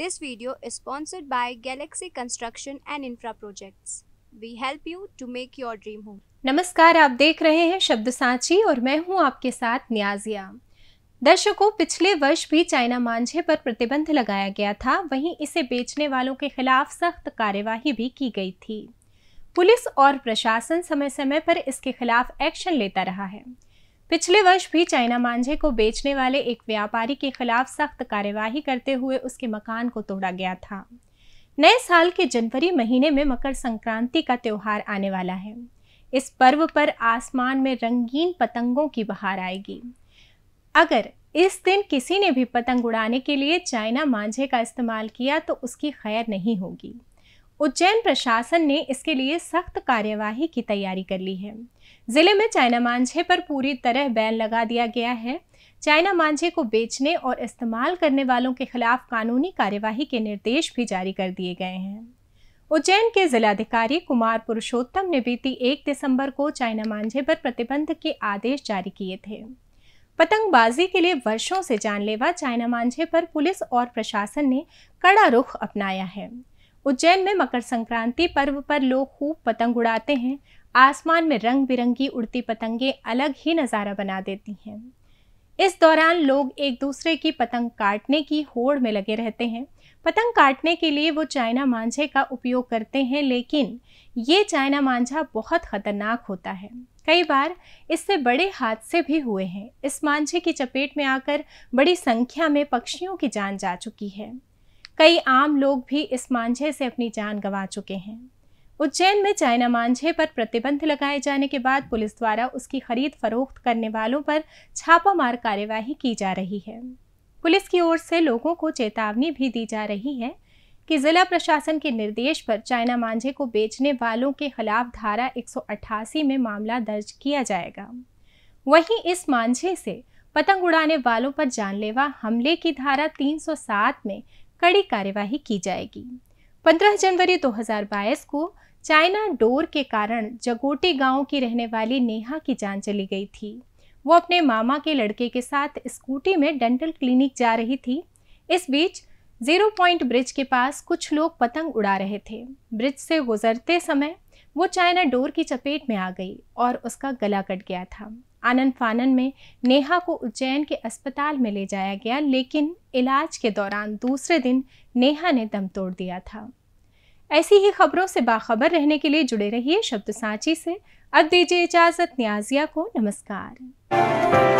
This video is sponsored by Galaxy Construction and Infra Projects. We help you to make your dream home. नमस्कार आप देख रहे हैं शब्द सांची और मैं हूं आपके साथ नियाजिया दर्शकों पिछले वर्ष भी चाइना मांझे पर प्रतिबंध लगाया गया था वहीं इसे बेचने वालों के खिलाफ सख्त कार्यवाही भी की गई थी पुलिस और प्रशासन समय समय पर इसके खिलाफ एक्शन लेता रहा है पिछले वर्ष भी चाइना मांझे को बेचने वाले एक व्यापारी के खिलाफ सख्त कार्यवाही करते हुए उसके मकान को तोड़ा गया था नए साल के जनवरी महीने में मकर संक्रांति का त्यौहार आने वाला है इस पर्व पर आसमान में रंगीन पतंगों की बहार आएगी अगर इस दिन किसी ने भी पतंग उड़ाने के लिए चाइना मांझे का इस्तेमाल किया तो उसकी खैर नहीं होगी उज्जैन प्रशासन ने इसके लिए सख्त कार्यवाही की तैयारी कर ली है जिले में चाइना मांझे पर पूरी तरह बैन लगा दिया गया है चाइना मांझे को बेचने और इस्तेमाल करने वालों के खिलाफ कानूनी कार्यवाही के निर्देश भी जारी कर दिए गए हैं उज्जैन के जिलाधिकारी कुमार पुरुषोत्तम ने बीती एक दिसंबर को चाइना मांझे पर प्रतिबंध के आदेश जारी किए थे पतंगबाजी के लिए वर्षों से जानलेवा चाइना मांझे पर पुलिस और प्रशासन ने कड़ा रुख अपनाया है उज्जैन में मकर संक्रांति पर्व पर लोग खूब पतंग उड़ाते हैं आसमान में रंग बिरंगी उड़ती पतंगे अलग ही नज़ारा बना देती हैं इस दौरान लोग एक दूसरे की पतंग काटने की होड़ में लगे रहते हैं पतंग काटने के लिए वो चाइना मांझे का उपयोग करते हैं लेकिन ये चाइना मांझा बहुत खतरनाक होता है कई बार इससे बड़े हादसे भी हुए हैं इस मांझे की चपेट में आकर बड़ी संख्या में पक्षियों की जान जा चुकी है कई आम लोग भी इस मांझे से अपनी जान गंवा चुके हैं उज्जैन में चाइना मांझे पर प्रतिबंध लगाए जाने के बाद पुलिस द्वारा उसकी खरीद फरोख्त करने वालों पर छापामार कार्यवाही की जा रही है पुलिस की ओर से लोगों को चेतावनी भी दी जा रही है कि जिला प्रशासन के निर्देश पर चाइना मांझे को बेचने वालों के खिलाफ धारा 188 में मामला दर्ज किया जाएगा वहीं इस मांझे से पतंग उड़ाने वालों पर जानलेवा हमले की धारा 307 में कड़ी कार्यवाही की जाएगी 15 जनवरी 2022 को चाइना डोर के कारण जगोटी गांव की रहने वाली नेहा की जान चली गई थी वो अपने मामा के लड़के के साथ स्कूटी में डेंटल क्लिनिक जा रही थी इस बीच जीरो पॉइंट ब्रिज के पास कुछ लोग पतंग उड़ा रहे थे ब्रिज से गुजरते समय वो चाइना डोर की चपेट में आ गई और उसका गला कट गया था आनंद फानन में नेहा को उज्जैन के अस्पताल में ले जाया गया लेकिन इलाज के दौरान दूसरे दिन नेहा ने दम तोड़ दिया था ऐसी ही खबरों से बाखबर रहने के लिए जुड़े रहिए शब्द सांची से अब दीजिए इजाज़त न्याजिया को नमस्कार